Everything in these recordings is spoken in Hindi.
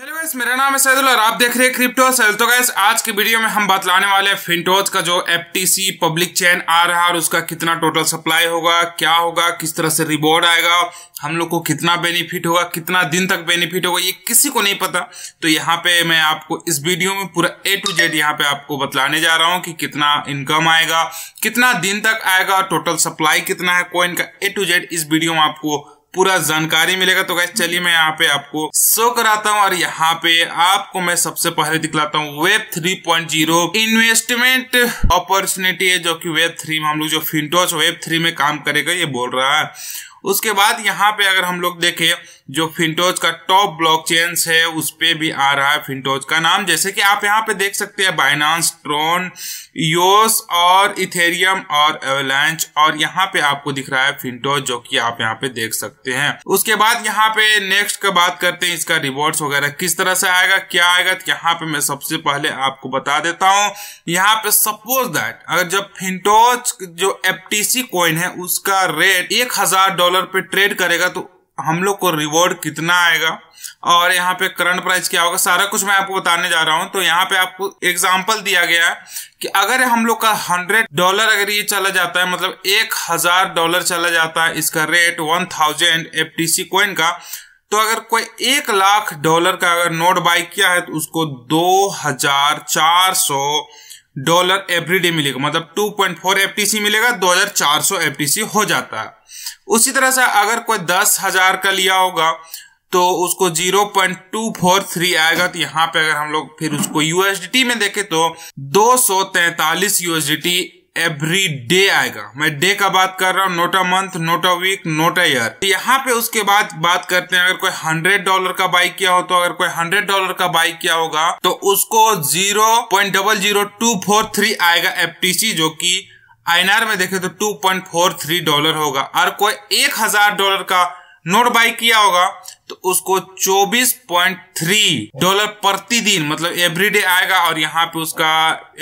हेलो गैस मेरा नाम है सैदुल और आप देख रहे हैं क्रिप्टो सैल तो गाइस आज की वीडियो में हम बतलाने वाले हैं फिनटोज का जो एफटीसी पब्लिक चैन आ रहा है और उसका कितना टोटल सप्लाई होगा क्या होगा किस तरह से रिवॉर्ड आएगा हम लोग को कितना बेनिफिट होगा कितना दिन तक बेनिफिट होगा ये किसी को नहीं पता तो यहाँ पे मैं आपको इस वीडियो में पूरा ए टू जेड यहाँ पे आपको बतलाने जा रहा हूँ कि कितना इनकम आएगा कितना दिन तक आएगा टोटल सप्लाई कितना है कॉइन का ए टू जेड इस वीडियो में आपको पूरा जानकारी मिलेगा तो गैस चलिए मैं यहाँ पे आपको शो कराता हूँ और यहाँ पे आपको मैं सबसे पहले दिखलाता हूँ web three point zero investment opportunity है जो कि वेब थ्री में हम लोग जो फिंटोच वेब थ्री में काम करेगा ये बोल रहा है उसके बाद यहाँ पे अगर हम लोग देखें जो फिंटोज का टॉप ब्लॉक चेन्स है उस पर भी आ रहा है फिंटोज का नाम जैसे कि आप यहाँ पे देख सकते हैं बाइनांस ट्रोन योस और इथेरियम और एवलैंच और यहाँ पे आपको दिख रहा है फिंटोज जो कि आप यहाँ पे देख सकते हैं उसके बाद यहाँ पे नेक्स्ट का बात करते हैं इसका रिवॉर्ड्स वगैरह किस तरह से आएगा क्या आएगा तो यहाँ पे मैं सबसे पहले आपको बता देता हूँ यहाँ पे सपोज दैट अगर जब फिंटोज जो एफटीसी कॉइन है उसका रेट एक हजार डॉलर पे ट्रेड करेगा तो हम लोग को रिवॉर्ड कितना आएगा और यहाँ पे करंट प्राइस क्या होगा सारा कुछ मैं आपको बताने जा रहा हूँ तो यहाँ पे आपको एग्जाम्पल दिया गया है कि अगर हम लोग का हंड्रेड डॉलर अगर ये चला जाता है मतलब एक हजार डॉलर चला जाता है इसका rate one thousand F T C का तो अगर कोई एक लाख डॉलर का अगर नोट बाई किया है तो उसको दो हजार चार सौ डॉलर एवरी डे मिलेगा मतलब two point four F T C मिलेगा दो हजार चार सौ एफ टी सी हो जाता है उसी तरह से अगर कोई दस हजार का लिया होगा तो उसको 0.243 आएगा तो यहाँ पे अगर हम लोग फिर उसको यूएसडीटी में देखें तो 243 यूएसडीटी एवरी डे आएगा मैं डे का बात कर रहा हूँ a month not a week not a year यहाँ पे उसके बाद बात करते हैं अगर कोई हंड्रेड डॉलर का बाई किया हो तो अगर कोई हंड्रेड डॉलर का बाई किया होगा तो उसको zero point double zero two four three आएगा सी जो कि आईनआर में देखे तो 2.43 डॉलर होगा और कोई एक हजार डॉलर का नोट बाई किया होगा तो उसको 24.3 डॉलर प्रतिदिन मतलब एवरीडे आएगा और यहाँ पे उसका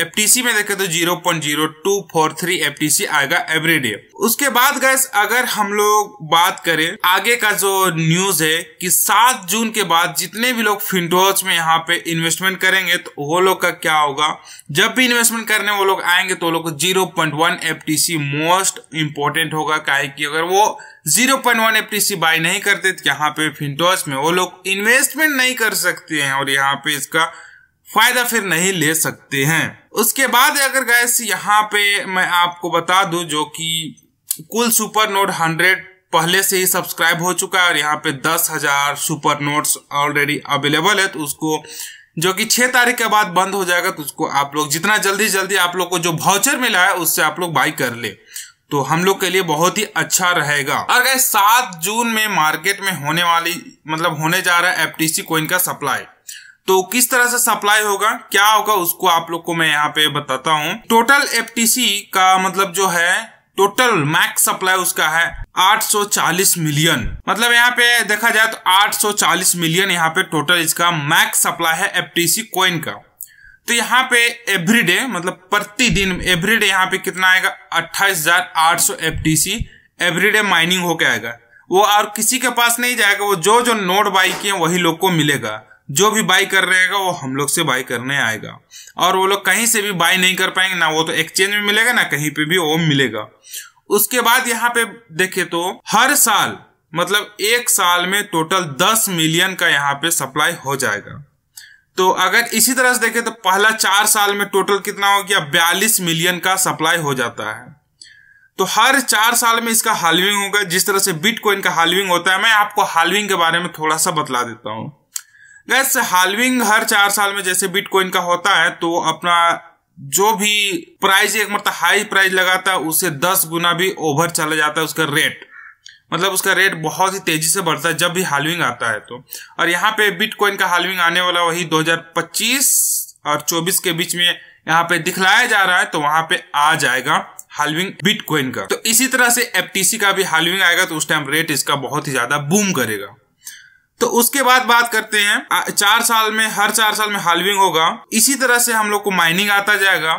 एफटीसी में देखे तो 0.0243 एफटीसी आएगा एवरीडे उसके बाद गैस अगर हम लोग बात करें आगे का जो न्यूज है कि 7 जून के बाद जितने भी लोग फिंटोज में यहाँ पे इन्वेस्टमेंट करेंगे तो वो लोग का क्या होगा जब भी इन्वेस्टमेंट करने वो लोग आएंगे तो वो लोग को जीरो मोस्ट इम्पोर्टेंट होगा क्या कि अगर वो zero point one FTC buy नहीं करते तो यहाँ पे फिंटोस में वो लोग इन्वेस्टमेंट नहीं कर सकते हैं और यहाँ पे इसका फायदा फिर नहीं ले सकते हैं उसके बाद अगर गैस यहाँ पे मैं आपको बता दू जो कि कुल सुपर नोट हंड्रेड पहले से ही सब्सक्राइब हो चुका है और यहाँ पे दस हजार सुपर नोट्स ऑलरेडी अवेलेबल है तो उसको जो कि छह तारीख के बाद बंद हो जाएगा तो उसको आप लोग जितना जल्दी जल्दी आप लोग को जो भाउचर मिला है उससे आप लोग बाई कर ले तो हम लोग के लिए बहुत ही अच्छा रहेगा और गए सात जून में मार्केट में होने वाली मतलब होने जा रहा है एफटीसी कोइन का सप्लाई तो किस तरह से सप्लाई होगा क्या होगा उसको आप लोग को मैं यहाँ पे बताता हूँ टोटल एफ का मतलब जो है टोटल मैक्स सप्लाई उसका है 840 मिलियन मतलब यहाँ पे देखा जाए तो 840 मिलियन यहाँ पे टोटल इसका मैक्स सप्लाई है एफटीसी कॉइन का तो यहाँ पे एवरीडे मतलब प्रतिदिन एवरीडे यहाँ पे कितना आएगा अट्ठाईस हजार आठ सौ F T C everyday mining होके आएगा वो और किसी के पास नहीं जाएगा वो जो जो नोट बाई किए वही लोग को मिलेगा जो भी बाई कर रहेगा वो हम लोग से बाई करने आएगा और वो लोग कहीं से भी बाई नहीं कर पाएंगे ना वो तो एक्सचेंज में मिलेगा ना कहीं पे भी वो मिलेगा उसके बाद यहाँ पे देखे तो हर साल मतलब एक साल में टोटल दस मिलियन का यहाँ पे सप्लाई हो जाएगा तो अगर इसी तरह से देखें तो पहला चार साल में टोटल कितना हो गया बयालीस मिलियन का सप्लाई हो जाता है तो हर चार साल में इसका हालविंग होगा जिस तरह से बिटकॉइन का हालविंग होता है मैं आपको हालविंग के बारे में थोड़ा सा बतला देता हूं गैस हालविंग हर चार साल में जैसे बिटकॉइन का होता है तो अपना जो भी प्राइस एक मतलब हाई प्राइस लगाता है उसे दस गुना भी ओवर चला जाता है उसका रेट मतलब उसका रेट बहुत ही तेजी से बढ़ता है जब भी हालविंग आता है तो और यहाँ पे बिटकॉइन का हालविंग आने वाला वही 2025 और 24 के बीच में यहाँ पे दिखलाया जा रहा है तो वहां पे आ जाएगा हालविंग बिटकॉइन का तो इसी तरह से एफटीसी का भी हालविंग आएगा तो उस टाइम रेट इसका बहुत ही ज्यादा बूम करेगा तो उसके बाद बात करते हैं चार साल में हर चार साल में हालविंग होगा इसी तरह से हम लोग को माइनिंग आता जाएगा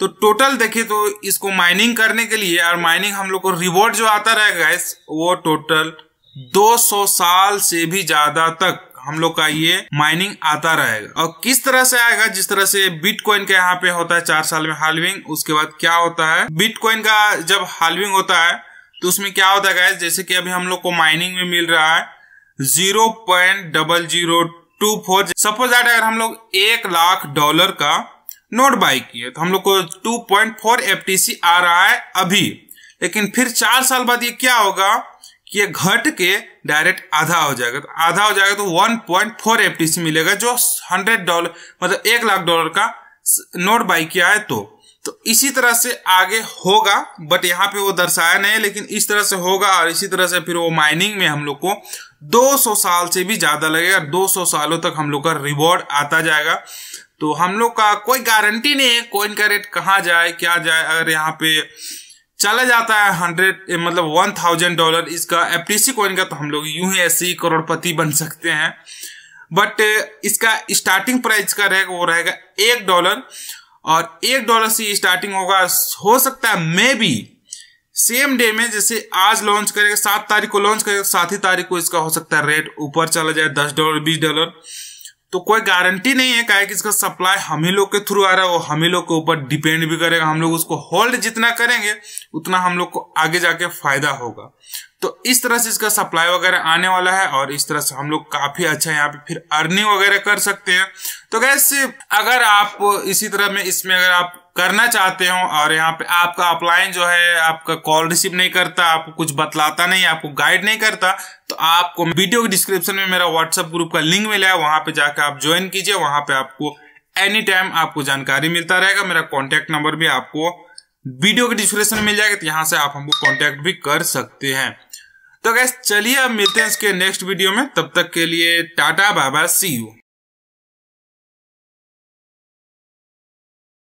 तो टोटल देखिए तो इसको माइनिंग करने के लिए और माइनिंग हम लोग को रिवॉर्ड जो आता रहेगा गैस वो टोटल 200 साल से भी ज्यादा तक हम लोग का ये माइनिंग आता रहेगा और किस तरह से आएगा जिस तरह से बिटकॉइन का यहाँ पे होता है चार साल में हालविंग उसके बाद क्या होता है बिटकॉइन का जब हालविंग होता है तो उसमें क्या होता है गैस जैसे कि अभी हम लोग को माइनिंग में मिल रहा है zero point double zero two four suppose that अगर हम लोग एक लाख डॉलर का नोट बाई किए तो हम लोग को टू पॉइंट फोर एफ आ रहा है अभी लेकिन फिर चार साल बाद ये क्या होगा कि ये घट के डायरेक्ट आधा हो जाएगा तो आधा हो जाएगा तो वन पॉइंट फोर एफ मिलेगा जो हंड्रेड डॉलर मतलब एक लाख डॉलर का नोट बाई किया है तो तो इसी तरह से आगे होगा बट यहाँ पे वो दर्शाया नहीं लेकिन इस तरह से होगा और इसी तरह से फिर वो माइनिंग में हम लोग को 200 साल से भी ज़्यादा लगेगा 200 सालों तक हम लोग का रिवॉर्ड आता जाएगा तो हम लोग का कोई गारंटी नहीं है कोइन का रेट कहाँ जाए क्या जाए अगर यहाँ पे चला जाता है हंड्रेड मतलब वन थाउजेंड डॉलर इसका एफ कॉइन का तो हम लोग यूं ही ऐसे ही करोड़पति बन सकते हैं बट इसका स्टार्टिंग प्राइस का रहेगा वो रहेगा एक डॉलर और एक डॉलर से स्टार्टिंग होगा हो सकता है मे बी सेम डे में जैसे आज लॉन्च करेगा सात तारीख को लॉन्च करेगा सात ही तारीख को इसका हो सकता है रेट ऊपर चला जाए दस डॉलर बीस डॉलर तो कोई गारंटी नहीं है क्या कि इसका सप्लाई हम ही लोग के थ्रू आ रहा है वो हम ही लोग के ऊपर डिपेंड भी करेगा हम लोग उसको होल्ड जितना करेंगे उतना हम लोग को आगे जाके फायदा होगा तो इस तरह से इसका सप्लाई वगैरह आने वाला है और इस तरह से हम लोग काफी अच्छा यहाँ पे फिर अर्निंग वगैरह कर सकते हैं तो गैस अगर आप इसी तरह में इसमें अगर आप करना चाहते हो और यहाँ पे आपका अपलाइन जो है आपका कॉल रिसीव नहीं करता आपको कुछ बतलाता नहीं आपको गाइड नहीं करता तो आपको वीडियो के डिस्क्रिप्शन में, मेरा व्हाट्सएप ग्रुप का लिंक मिला है वहां पे जाकर आप ज्वाइन कीजिए वहां पे आपको एनी टाइम आपको जानकारी मिलता रहेगा मेरा कॉन्टेक्ट नंबर भी आपको वीडियो के डिस्क्रिप्शन में मिल जाएगा तो यहाँ से आप हमको कॉन्टेक्ट भी कर सकते हैं तो गैस चलिए अब मिलते हैं इसके नेक्स्ट वीडियो में तब तक के लिए टाटा बाबा सी यू